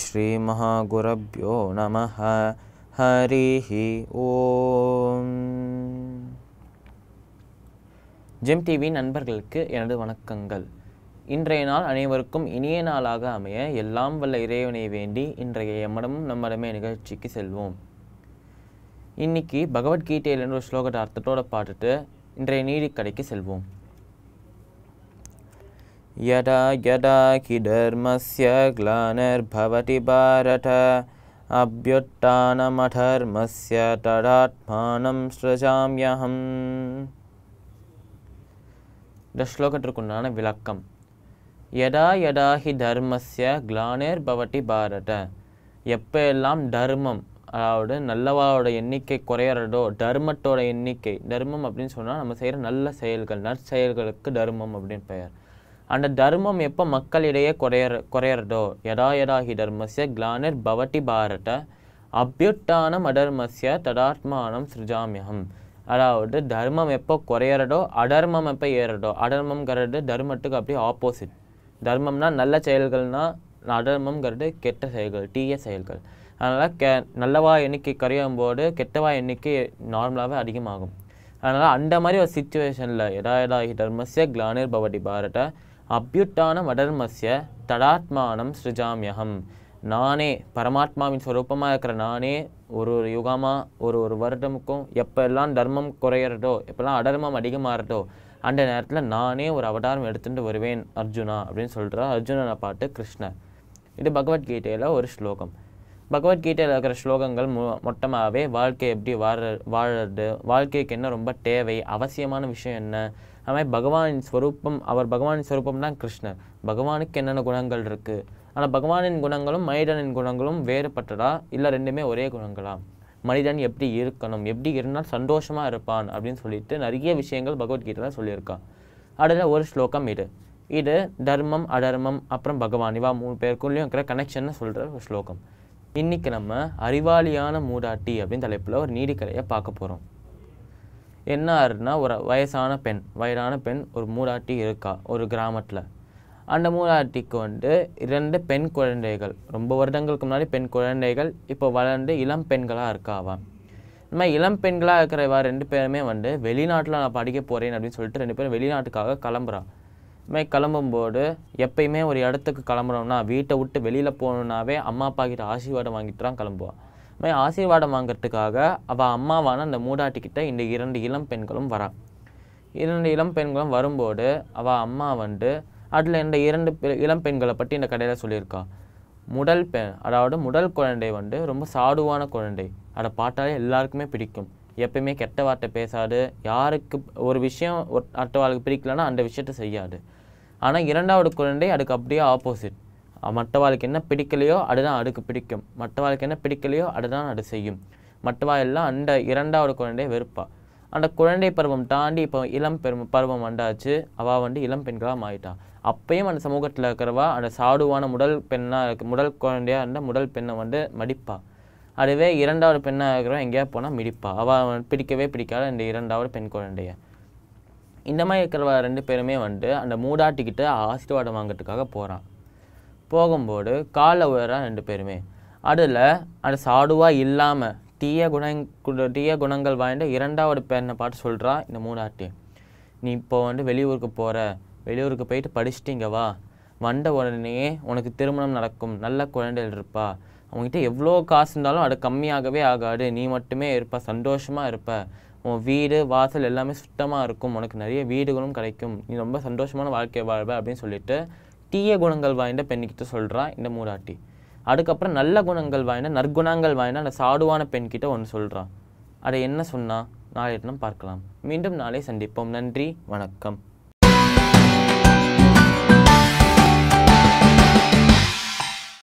श्रीमहागुरभ्यो நம ஹரி ஓம் GeM TV நண்பர்களுக்கு எனது வணக்கங்கள் இன்றைய நாள் அனைவருக்கும் இனிய நாளாக அமைய எல்லாம் வல்ல இறைவனை வேண்டி இன்றைய எம்மடமும் நம்மடமே நிகழ்ச்சிக்கு செல்வோம் இன்னைக்கு பகவத்கீதையிலிருந்து ஒரு ஸ்லோகத்தை அர்த்தத்தோடு பாட்டுட்டு இன்றைய கடைக்கு செல்வோம் यदा यदा हि धर्मस्य ग्लानिर्भवति भारत अभ्युत्थानमधर्मस्य तदात्मानं सृजाम्यहम् இந்த ஸ்லோகத்திற்குண்டான விளக்கம் எதா எதா ஹி தர்மஸ்ய கிளானேர் பவட்டி பாரத எப்போ எல்லாம் தர்மம் அதாவது நல்லவாவோட எண்ணிக்கை குறையறதோ தர்மத்தோட எண்ணிக்கை தர்மம் அப்படின்னு சொன்னால் நம்ம செய்கிற நல்ல செயல்கள் நற்செயல்களுக்கு தர்மம் அப்படின்னு பெயர் அந்த தர்மம் எப்போ மக்களிடையே குறையற குறையறதோ யதா யதாஹி தர்மசிய கிளானிர் பவட்டி பாரத அபியுட்டானம் அதர்மஸ்ய ததாத்மானம் சிருஜாமியம் அதாவது தர்மம் எப்போ குறையிறதோ அதர்மம் எப்போ ஏறதோ அதர்மம்ங்கிறது தர்மத்துக்கு அப்படியே ஆப்போசிட் தர்மம்னா நல்ல செயல்கள்னால் அதர்மம்ங்கிறது கெட்ட செயல்கள் தீய செயல்கள் அதனால் கெ நல்லவா எண்ணிக்கை குறையும் போது கெட்டவா எண்ணிக்கை நார்மலாகவே அதிகமாகும் அதனால் அந்த மாதிரி ஒரு சுச்சுவேஷனில் எதா எதா தர்மசிய கிளானிர் பவடி பாரட்ட அப்யுட்டான மடர்மஸ்ய தடாத்மானம் ஸ்ருஜாமியகம் நானே பரமாத்மாவின் சொரூபமாக இருக்கிற நானே ஒரு ஒரு யுகமாக ஒரு ஒரு வருடமுக்கும் எப்போல்லாம் தர்மம் குறையிறதோ எப்போல்லாம் அடர்மம் அதிகமாகிறதோ அந்த நேரத்தில் நானே ஒரு அவதாரம் எடுத்துகிட்டு வருவேன் அர்ஜுனா அப்படின்னு சொல்கிறார் அர்ஜுனனை பாட்டு கிருஷ்ணர் இது பகவத்கீதையில் ஒரு ஸ்லோகம் பகவத்கீதையில் இருக்கிற ஸ்லோகங்கள் மொ மொட்டமாகவே வாழ்க்கை எப்படி வாழ வாழறது வாழ்க்கைக்கு என்ன ரொம்ப தேவை அவசியமான விஷயம் என்ன அது மாதிரி பகவானின் ஸ்வரூபம் அவர் பகவானின் ஸ்வரூபம் தான் கிருஷ்ணர் பகவானுக்கு என்னென்ன குணங்கள் இருக்குது ஆனால் பகவானின் குணங்களும் மனிதனின் குணங்களும் வேறுபட்டதா இல்லை ரெண்டுமே ஒரே குணங்களா மனிதன் எப்படி இருக்கணும் எப்படி இருந்தால் சந்தோஷமாக இருப்பான் அப்படின்னு சொல்லிட்டு நிறைய விஷயங்கள் பகவத்கீதையில் சொல்லியிருக்கான் அதில் ஒரு ஸ்லோகம் இது இது தர்மம் அதர்மம் அப்புறம் பகவான் இவா மூணு பேருக்குள்ளேயும் இருக்கிற கனெக்ஷன்னு சொல்கிற ஒரு ஸ்லோகம் இன்றைக்கி நம்ம அறிவாளியான மூதாட்டி அப்படின்னு தலைப்பில் ஒரு நீதிக்கதையை பார்க்க போகிறோம் என்ன ஆறுனா ஒரு வயசான பெண் வயதான பெண் ஒரு மூதாட்டி இருக்கா ஒரு கிராமத்தில் அந்த மூதாட்டிக்கு வந்து இரண்டு பெண் குழந்தைகள் ரொம்ப வருடங்களுக்கு முன்னாடி பெண் குழந்தைகள் இப்போ வளர்ந்து இளம் பெண்களாக இருக்காவா இந்த மாதிரி இளம் பெண்களாக இருக்கிறவா ரெண்டு பேருமே வந்து வெளிநாட்டில் நான் படிக்க போகிறேன் அப்படின்னு சொல்லிட்டு ரெண்டு பேரும் வெளிநாட்டுக்காக கிளம்புறான் இதுமாதிரி கிளம்பும்போது எப்பயுமே ஒரு இடத்துக்கு கிளம்புறோம்னா வீட்டை விட்டு வெளியில் போகணுன்னாவே அம்மா அப்பா கிட்ட ஆசீர்வாதம் வாங்கிட்டு தான் கிளம்புவாள் இதுமாதிரி ஆசீர்வாதம் வாங்கிறதுக்காக அவள் அம்மாவான அந்த மூடாட்டிக்கிட்ட இந்த இரண்டு இளம் பெண்களும் வரா இரண்டு இளம் பெண்களும் வரும்போது அவள் அம்மா வந்து அதில் இந்த இரண்டு இளம் பெண்களை பற்றி இந்த கடையில் சொல்லியிருக்கா முதல் பெண் அதாவது முதல் குழந்தை வந்து ரொம்ப சாடுவான குழந்தை அதை பார்த்தாலே எல்லாருக்குமே பிடிக்கும் எப்பயுமே கெட்ட வார்த்தை பேசாது யாருக்கு ஒரு விஷயம் ஒரு அட்டவாளுக்கு பிரிக்கலன்னா அந்த விஷயத்த செய்யாது ஆனால் இரண்டாவது குழந்தை அதுக்கு அப்படியே ஆப்போசிட் மற்றவாளுக்கு என்ன பிடிக்கலையோ அதுதான் அதுக்கு பிடிக்கும் மற்றவாளுக்கு என்ன பிடிக்கலையோ அதுதான் அது செய்யும் மற்றவா எல்லாம் அந்த இரண்டாவது குழந்தையை வெறுப்பா அந்த குழந்தை பருவம் தாண்டி இப்போ இளம் பெரும் பருவம் வந்தாச்சு அவள் வந்து இளம் பெண்களாக மாறிட்டான் அப்பயும் அந்த சமூகத்தில் இருக்கிறவா அந்த சாடுவான முதல் பெண்ணாக இருக்கு முதல் குழந்தையாக இருந்தால் முதல் பெண்ணை வந்து மடிப்பா அதுவே இரண்டாவது பெண்ணாக இருக்கிறவன் எங்கேயா போனால் மிடிப்பா அவள் பிடிக்கவே பிடிக்காத இந்த இரண்டாவது பெண் குழந்தைய இந்த மாதிரி இருக்கிற ரெண்டு பேருமே வந்துட்டு அந்த மூடாட்டிக்கிட்ட ஆசீர்வாதம் வாங்கிறதுக்காக போகிறான் போகும்போது காலை உயரான் ரெண்டு பேருமே அதில் அந்த சாடுவாக இல்லாமல் தீய குணங் தீய குணங்கள் வாய்ந்த இரண்டாவது பேரனை பார்த்து சொல்கிறா இந்த மூணாட்டி நீ இப்போ வந்து வெளியூருக்கு போகிற வெளியூருக்கு போயிட்டு படிச்சுட்டு வா வந்த உடனேயே உனக்கு திருமணம் நடக்கும் நல்ல குழந்தைகள் இருப்பா அவங்ககிட்ட எவ்வளோ காசு இருந்தாலும் அது கம்மியாகவே ஆகாது நீ மட்டுமே இருப்ப சந்தோஷமாக இருப்ப உன் வீடு வாசல் எல்லாமே சுத்தமாக இருக்கும் உனக்கு நிறைய வீடுகளும் கிடைக்கும் நீ ரொம்ப சந்தோஷமான வாழ்க்கை வாழ்வ அப்படின்னு சொல்லிட்டு தீய குணங்கள் வாய்ந்த பெண்கிட்ட சொல்கிறான் இந்த மூராட்டி அதுக்கப்புறம் நல்ல குணங்கள் வாய்ந்த நற்குணங்கள் வாய்ந்த அந்த சாடுவான பெண்கிட்ட ஒன்று சொல்கிறான் அதை என்ன சொன்னால் நாளை தினம் பார்க்கலாம் மீண்டும் நாளை சந்திப்போம் நன்றி வணக்கம்